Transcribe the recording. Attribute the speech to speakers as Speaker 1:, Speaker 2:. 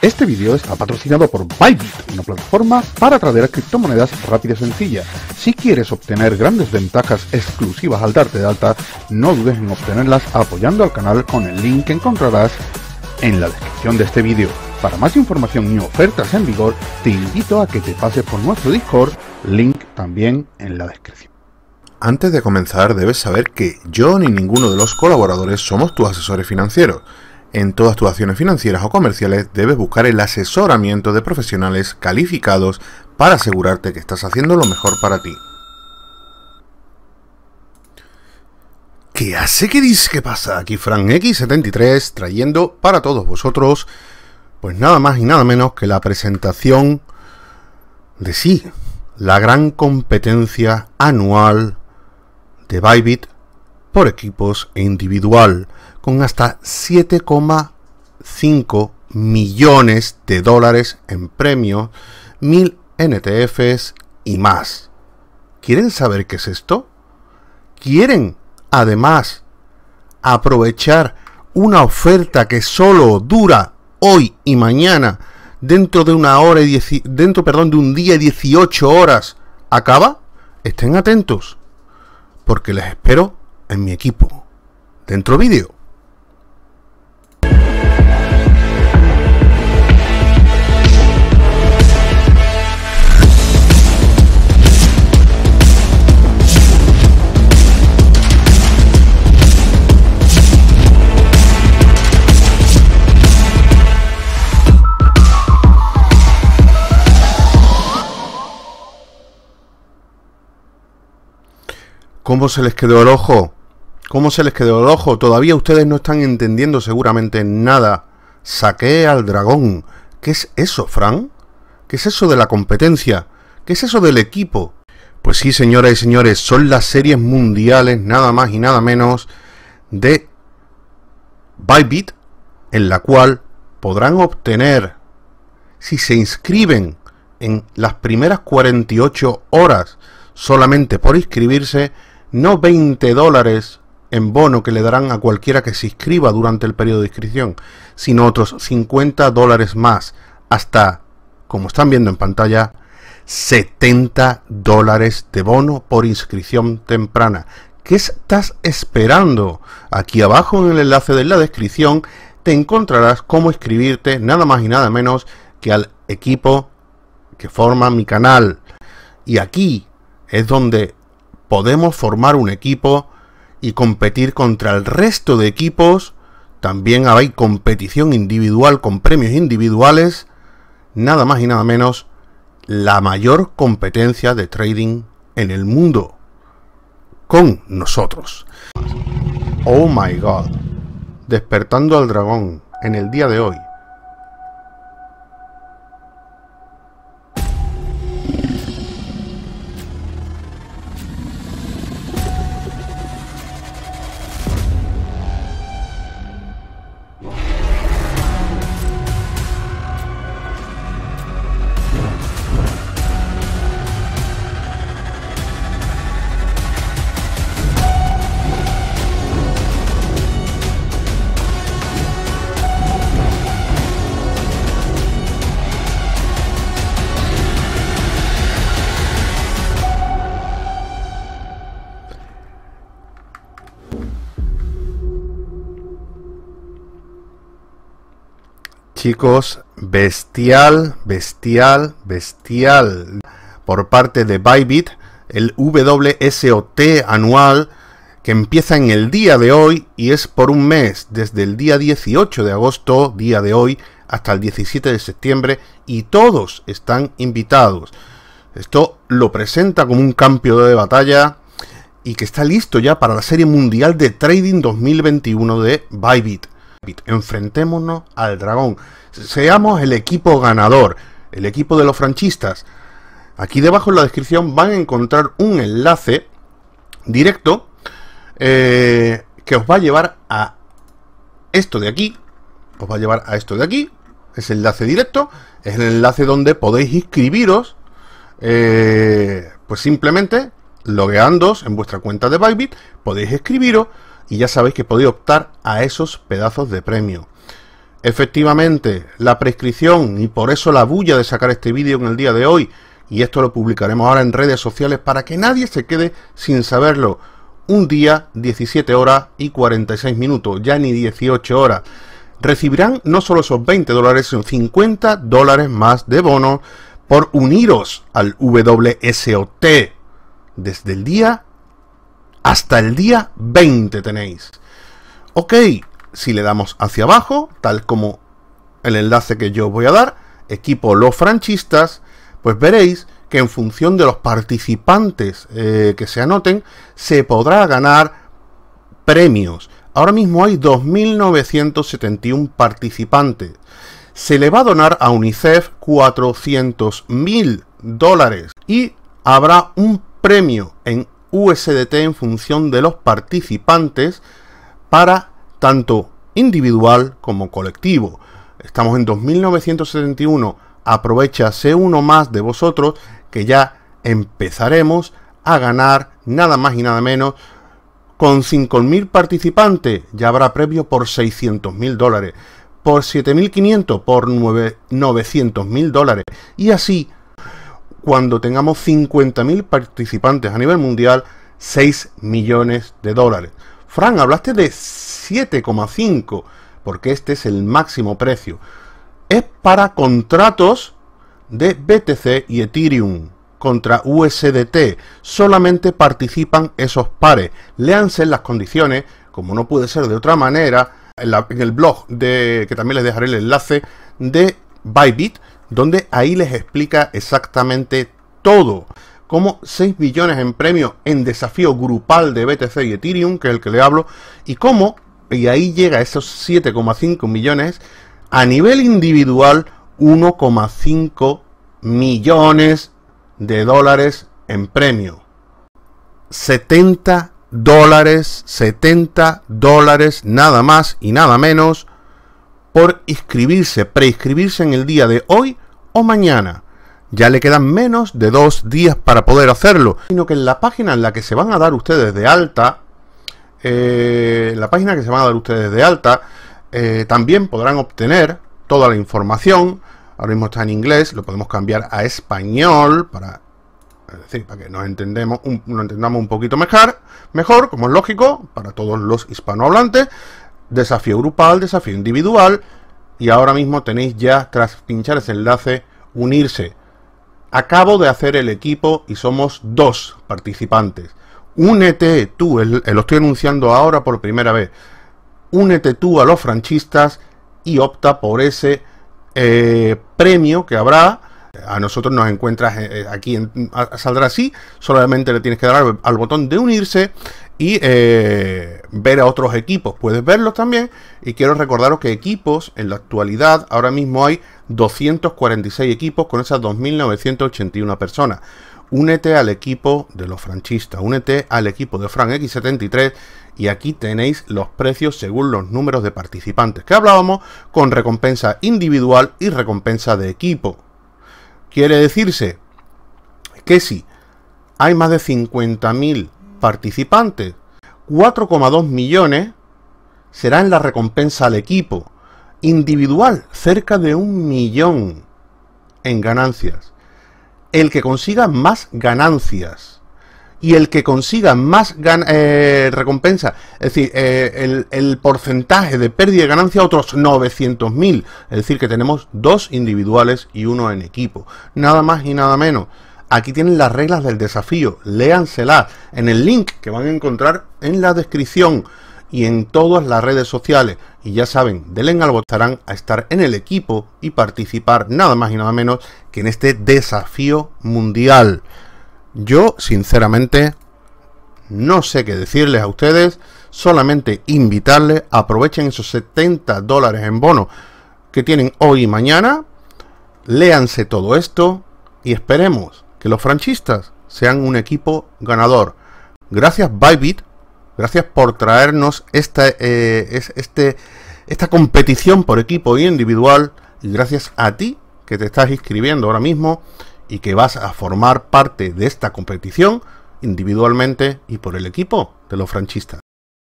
Speaker 1: Este video está patrocinado por Bybit, una plataforma para trader criptomonedas rápida y sencilla. Si quieres obtener grandes ventajas exclusivas al darte de alta, no dudes en obtenerlas apoyando al canal con el link que encontrarás en la descripción de este video. Para más información y ofertas en vigor, te invito a que te pases por nuestro Discord, link también en la descripción. Antes de comenzar, debes saber que yo ni ninguno de los colaboradores somos tus asesores financieros en todas tus acciones financieras o comerciales debes buscar el asesoramiento de profesionales calificados para asegurarte que estás haciendo lo mejor para ti. ¿Qué hace? ¿Qué dice? ¿Qué pasa? Aquí x 73 trayendo para todos vosotros pues nada más y nada menos que la presentación de sí, la gran competencia anual de Bybit por equipos e individual, con hasta 7,5 millones de dólares en premios, 1000 NTFs y más. ¿Quieren saber qué es esto? ¿Quieren, además, aprovechar una oferta que solo dura hoy y mañana, dentro de una hora y dentro, perdón, de un día y 18 horas acaba? Estén atentos, porque les espero en mi equipo. Dentro vídeo. ¿Cómo se les quedó el ojo? ¿Cómo se les quedó el ojo? Todavía ustedes no están entendiendo seguramente nada. Saqué al dragón. ¿Qué es eso, Fran? ¿Qué es eso de la competencia? ¿Qué es eso del equipo? Pues sí, señoras y señores, son las series mundiales, nada más y nada menos, de Bybit, en la cual podrán obtener, si se inscriben en las primeras 48 horas solamente por inscribirse, no 20 dólares en bono que le darán a cualquiera que se inscriba durante el periodo de inscripción, sino otros 50 dólares más, hasta, como están viendo en pantalla, 70 dólares de bono por inscripción temprana. ¿Qué estás esperando? Aquí abajo en el enlace de la descripción te encontrarás cómo inscribirte nada más y nada menos que al equipo que forma mi canal. Y aquí es donde podemos formar un equipo y competir contra el resto de equipos. También hay competición individual con premios individuales. Nada más y nada menos la mayor competencia de trading en el mundo. Con nosotros. Oh my god. Despertando al dragón en el día de hoy Chicos, bestial, bestial, bestial. Por parte de Bybit, el WSOT anual que empieza en el día de hoy y es por un mes, desde el día 18 de agosto, día de hoy, hasta el 17 de septiembre y todos están invitados. Esto lo presenta como un cambio de batalla y que está listo ya para la Serie Mundial de Trading 2021 de Bybit. Enfrentémonos al dragón. Seamos el equipo ganador, el equipo de los franchistas. Aquí debajo en la descripción van a encontrar un enlace directo eh, que os va a llevar a esto de aquí. Os va a llevar a esto de aquí. Es el enlace directo. Es el enlace donde podéis inscribiros. Eh, pues simplemente logueándoos en vuestra cuenta de Bybit, podéis escribiros y ya sabéis que podéis optar a esos pedazos de premio. Efectivamente, la prescripción y por eso la bulla de sacar este vídeo en el día de hoy, y esto lo publicaremos ahora en redes sociales para que nadie se quede sin saberlo. Un día, 17 horas y 46 minutos, ya ni 18 horas. Recibirán no solo esos 20 dólares, sino 50 dólares más de bono por uniros al WSOT desde el día hasta el día 20 tenéis. Ok, si le damos hacia abajo, tal como el enlace que yo voy a dar, equipo los franchistas, pues veréis que en función de los participantes eh, que se anoten, se podrá ganar premios. Ahora mismo hay 2.971 participantes. Se le va a donar a UNICEF 400.000 dólares y habrá un premio en USDT en función de los participantes para tanto individual como colectivo. Estamos en 2971. aprovechase uno más de vosotros que ya empezaremos a ganar nada más y nada menos. Con 5.000 participantes ya habrá previo por 600.000 dólares, por 7.500, por 900.000 dólares. Y así cuando tengamos 50.000 participantes a nivel mundial, 6 millones de dólares. Fran, hablaste de 7,5, porque este es el máximo precio. Es para contratos de BTC y Ethereum contra USDT. Solamente participan esos pares. Léanse las condiciones, como no puede ser de otra manera, en, el blog de, que también les dejaré el enlace, de Bybit donde ahí les explica exactamente todo. Como 6 billones en premio en desafío grupal de BTC y Ethereum, que es el que le hablo, y cómo, y ahí llega esos 7,5 millones, a nivel individual 1,5 millones de dólares en premio. 70 dólares, 70 dólares, nada más y nada menos por inscribirse, preinscribirse en el día de hoy o mañana. Ya le quedan menos de dos días para poder hacerlo, sino que en la página en la que se van a dar ustedes de alta, eh, la página que se van a dar ustedes de alta, eh, también podrán obtener toda la información. Ahora mismo está en inglés, lo podemos cambiar a español para, decir, para que nos, entendemos un, nos entendamos un poquito mejor, mejor, como es lógico, para todos los hispanohablantes desafío grupal, desafío individual, y ahora mismo tenéis ya, tras pinchar ese enlace, unirse. Acabo de hacer el equipo y somos dos participantes. Únete tú, eh, lo estoy anunciando ahora por primera vez. Únete tú a los franchistas y opta por ese eh, premio que habrá a nosotros nos encuentras eh, eh, aquí Saldrá así, solamente le tienes que dar al, botón de unirse y eh, ver a otros equipos. Puedes verlos también y quiero recordaros que equipos en la actualidad, ahora mismo hay 246 equipos con esas 2.981 personas. Únete al equipo de los franchistas, únete al equipo de Fran X73 y aquí tenéis los precios según los números de participantes que hablábamos con recompensa individual y recompensa de equipo. Quiere decirse que si hay más de 50.000 participantes, 4,2 millones en la recompensa al equipo. Individual, cerca de un millón en ganancias. El que consiga más ganancias y el que consiga más eh, recompensa, es decir, eh, el, porcentaje de pérdida de ganancia, otros 900.000. Es decir, que tenemos dos individuales y uno en equipo. Nada más y nada menos. Aquí tienen las reglas del desafío, léanselas en el link que van a encontrar en la descripción y en todas las redes sociales. Y ya saben, denle al botarán a estar en el equipo y participar nada más y nada menos que en este desafío mundial. Yo, sinceramente, no sé qué decirles a ustedes, solamente invitarles, aprovechen esos 70 dólares en bono que tienen hoy y mañana, léanse todo esto y esperemos que los franchistas sean un equipo ganador. Gracias Bybit, gracias por traernos esta, eh, este, esta competición por equipo y individual y gracias a ti que te estás inscribiendo ahora mismo y que vas a formar parte de esta competición individualmente y por el equipo de los franchistas.